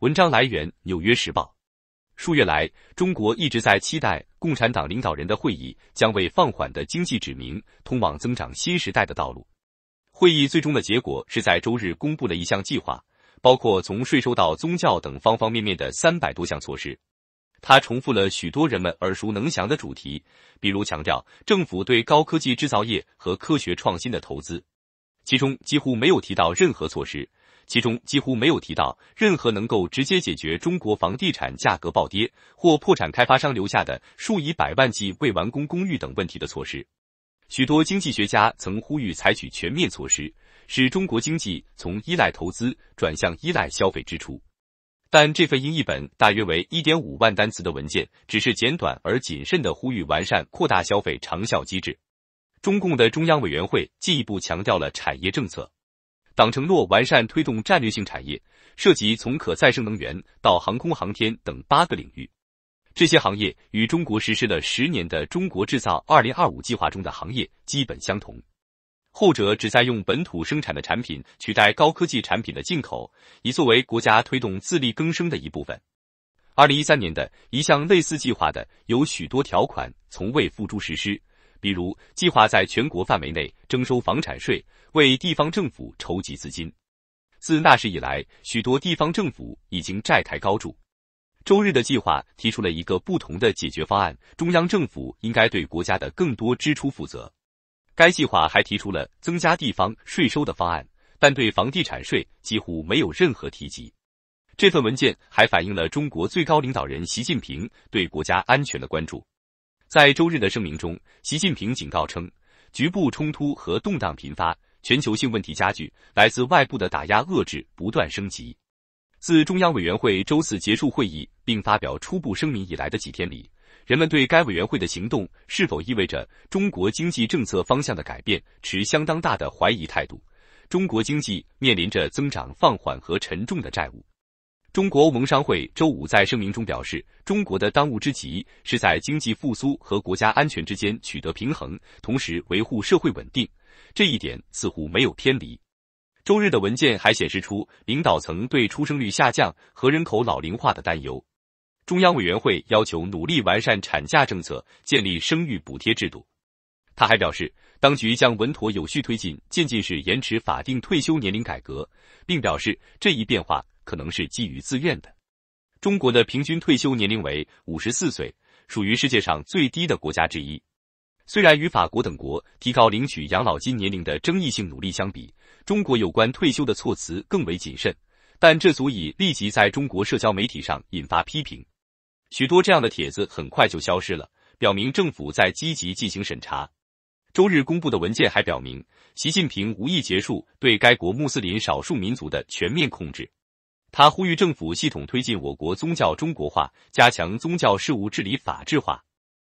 文章来源《纽约时报》。数月来，中国一直在期待共产党领导人的会议将为放缓的经济指明通往增长新时代的道路。会议最终的结果是在周日公布了一项计划，包括从税收到宗教等方方面面的三百多项措施。他重复了许多人们耳熟能详的主题，比如强调政府对高科技制造业和科学创新的投资，其中几乎没有提到任何措施。其中几乎没有提到任何能够直接解决中国房地产价格暴跌或破产开发商留下的数以百万计未完工公寓等问题的措施。许多经济学家曾呼吁采取全面措施，使中国经济从依赖投资转向依赖消费支出。但这份英译本大约为一点五万单词的文件，只是简短而谨慎的呼吁完善扩大消费长效机制。中共的中央委员会进一步强调了产业政策。党承诺完善推动战略性产业，涉及从可再生能源到航空航天等八个领域。这些行业与中国实施了十年的“中国制造二零二五”计划中的行业基本相同。后者旨在用本土生产的产品取代高科技产品的进口，以作为国家推动自力更生的一部分。二零一三年的一项类似计划的有许多条款从未付诸实施。比如，计划在全国范围内征收房产税，为地方政府筹集资金。自那时以来，许多地方政府已经债台高筑。周日的计划提出了一个不同的解决方案：中央政府应该对国家的更多支出负责。该计划还提出了增加地方税收的方案，但对房地产税几乎没有任何提及。这份文件还反映了中国最高领导人习近平对国家安全的关注。在周日的声明中，习近平警告称，局部冲突和动荡频发，全球性问题加剧，来自外部的打压遏制不断升级。自中央委员会周四结束会议并发表初步声明以来的几天里，人们对该委员会的行动是否意味着中国经济政策方向的改变持相当大的怀疑态度。中国经济面临着增长放缓和沉重的债务。中国欧盟商会周五在声明中表示，中国的当务之急是在经济复苏和国家安全之间取得平衡，同时维护社会稳定。这一点似乎没有偏离。周日的文件还显示出领导层对出生率下降和人口老龄化的担忧。中央委员会要求努力完善产假政策，建立生育补贴制度。他还表示，当局将稳妥有序推进渐进式延迟法定退休年龄改革，并表示这一变化。可能是基于自愿的。中国的平均退休年龄为五十四岁，属于世界上最低的国家之一。虽然与法国等国提高领取养老金年龄的争议性努力相比，中国有关退休的措辞更为谨慎，但这足以立即在中国社交媒体上引发批评。许多这样的帖子很快就消失了，表明政府在积极进行审查。周日公布的文件还表明，习近平无意结束对该国穆斯林少数民族的全面控制。他呼吁政府系统推进我国宗教中国化，加强宗教事务治理法治化。